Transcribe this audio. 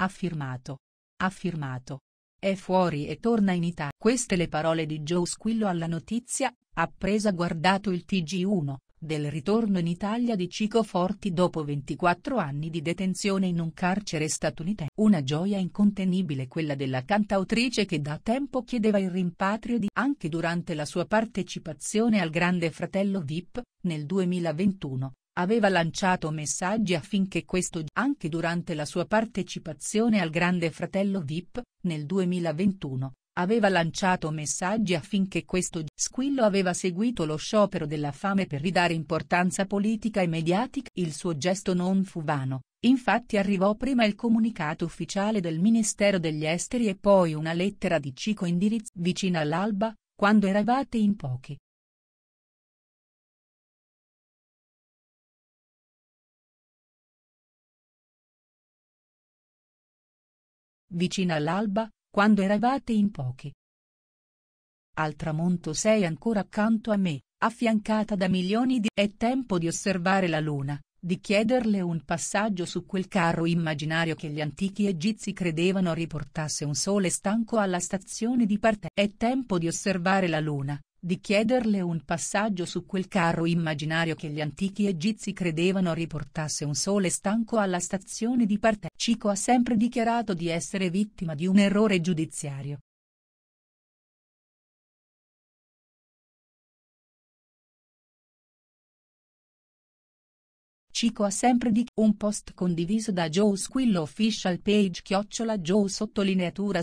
Ha firmato. Ha firmato. È fuori e torna in Italia. Queste le parole di Joe Squillo alla notizia, appresa guardato il TG1, del ritorno in Italia di Cico Forti dopo 24 anni di detenzione in un carcere statunitense. Una gioia incontenibile quella della cantautrice che da tempo chiedeva il rimpatrio di anche durante la sua partecipazione al Grande Fratello Vip, nel 2021, aveva lanciato messaggi affinché questo anche durante la sua partecipazione al Grande Fratello VIP, nel 2021, aveva lanciato messaggi affinché questo squillo aveva seguito lo sciopero della fame per ridare importanza politica e mediatica. Il suo gesto non fu vano, infatti arrivò prima il comunicato ufficiale del Ministero degli Esteri e poi una lettera di Cico indirizzo vicina all'alba, quando eravate in pochi, vicina all'alba, quando eravate in pochi. Al tramonto sei ancora accanto a me, affiancata da milioni di... È tempo di osservare la luna, di chiederle un passaggio su quel carro immaginario che gli antichi egizi credevano riportasse un sole stanco alla stazione di partenza. È tempo di osservare la luna, di chiederle un passaggio su quel carro immaginario che gli antichi egizi credevano riportasse un sole stanco alla stazione di Parte. Cico ha sempre dichiarato di essere vittima di un errore giudiziario. Cico ha sempre di un post condiviso da Joe Squillo official page chiocciola Joe sottolineatura